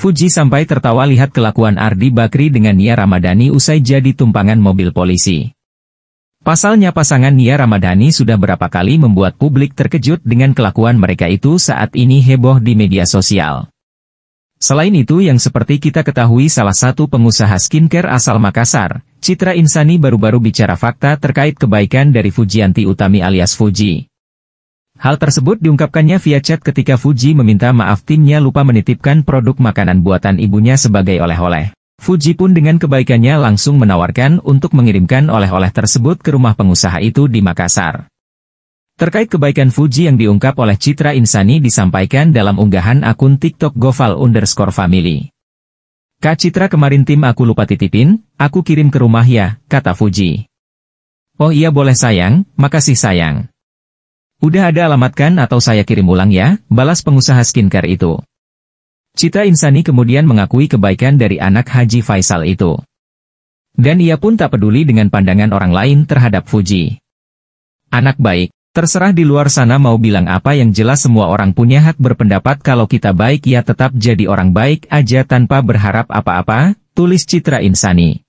Fuji sampai tertawa lihat kelakuan Ardi Bakri dengan Nia Ramadhani usai jadi tumpangan mobil polisi. Pasalnya pasangan Nia Ramadhani sudah berapa kali membuat publik terkejut dengan kelakuan mereka itu saat ini heboh di media sosial. Selain itu yang seperti kita ketahui salah satu pengusaha skincare asal Makassar, Citra Insani baru-baru bicara fakta terkait kebaikan dari Fujianti Utami alias Fuji. Hal tersebut diungkapkannya via chat ketika Fuji meminta maaf timnya lupa menitipkan produk makanan buatan ibunya sebagai oleh-oleh. Fuji pun dengan kebaikannya langsung menawarkan untuk mengirimkan oleh-oleh tersebut ke rumah pengusaha itu di Makassar. Terkait kebaikan Fuji yang diungkap oleh Citra Insani disampaikan dalam unggahan akun TikTok Goval underscore family. Kak Citra kemarin tim aku lupa titipin, aku kirim ke rumah ya, kata Fuji. Oh iya boleh sayang, makasih sayang. Udah ada alamatkan atau saya kirim ulang ya, balas pengusaha skincare itu. Cita Insani kemudian mengakui kebaikan dari anak Haji Faisal itu. Dan ia pun tak peduli dengan pandangan orang lain terhadap Fuji. Anak baik, terserah di luar sana mau bilang apa yang jelas semua orang punya hak berpendapat kalau kita baik ya tetap jadi orang baik aja tanpa berharap apa-apa, tulis Citra Insani.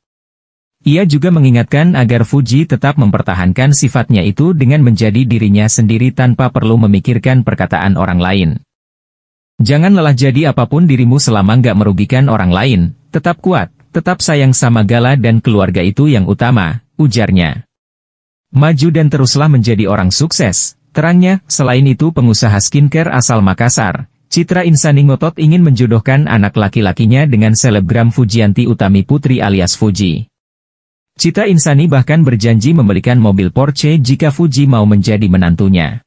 Ia juga mengingatkan agar Fuji tetap mempertahankan sifatnya itu dengan menjadi dirinya sendiri tanpa perlu memikirkan perkataan orang lain. Jangan lelah jadi apapun dirimu selama nggak merugikan orang lain, tetap kuat, tetap sayang sama Gala dan keluarga itu yang utama, ujarnya. Maju dan teruslah menjadi orang sukses, terangnya, selain itu pengusaha skincare asal Makassar, Citra Insani Ngotot ingin menjodohkan anak laki-lakinya dengan selebgram Fujianti Utami Putri alias Fuji. Cita Insani bahkan berjanji membelikan mobil Porsche jika Fuji mau menjadi menantunya.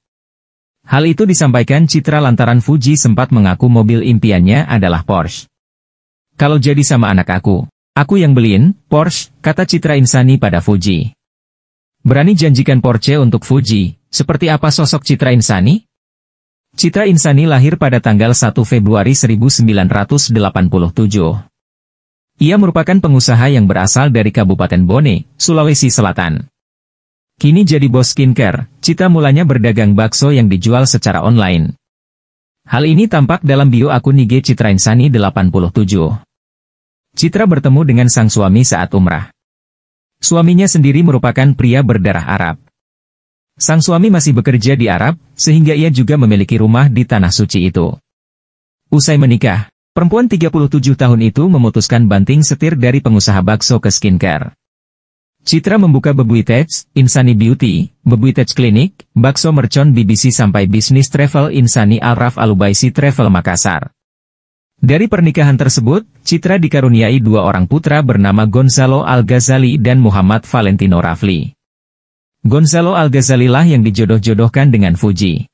Hal itu disampaikan Citra lantaran Fuji sempat mengaku mobil impiannya adalah Porsche. Kalau jadi sama anak aku, aku yang beliin, Porsche, kata Citra Insani pada Fuji. Berani janjikan Porsche untuk Fuji, seperti apa sosok Citra Insani? Citra Insani lahir pada tanggal 1 Februari 1987. Ia merupakan pengusaha yang berasal dari Kabupaten Bone, Sulawesi Selatan. Kini jadi bos skincare, cita mulanya berdagang bakso yang dijual secara online. Hal ini tampak dalam bio akun IG Citra Insani 87. Citra bertemu dengan sang suami saat umrah. Suaminya sendiri merupakan pria berdarah Arab. Sang suami masih bekerja di Arab, sehingga ia juga memiliki rumah di Tanah Suci itu. Usai menikah, Perempuan 37 tahun itu memutuskan banting setir dari pengusaha bakso ke skincare. Citra membuka Bebuitech, Insani Beauty, Bebuitech Clinic, Bakso Mercon BBC sampai bisnis travel Insani Alraf Alubaisi Travel Makassar. Dari pernikahan tersebut, Citra dikaruniai dua orang putra bernama Gonzalo Al-Ghazali dan Muhammad Valentino Rafli. Gonzalo Al-Ghazali lah yang dijodoh-jodohkan dengan Fuji.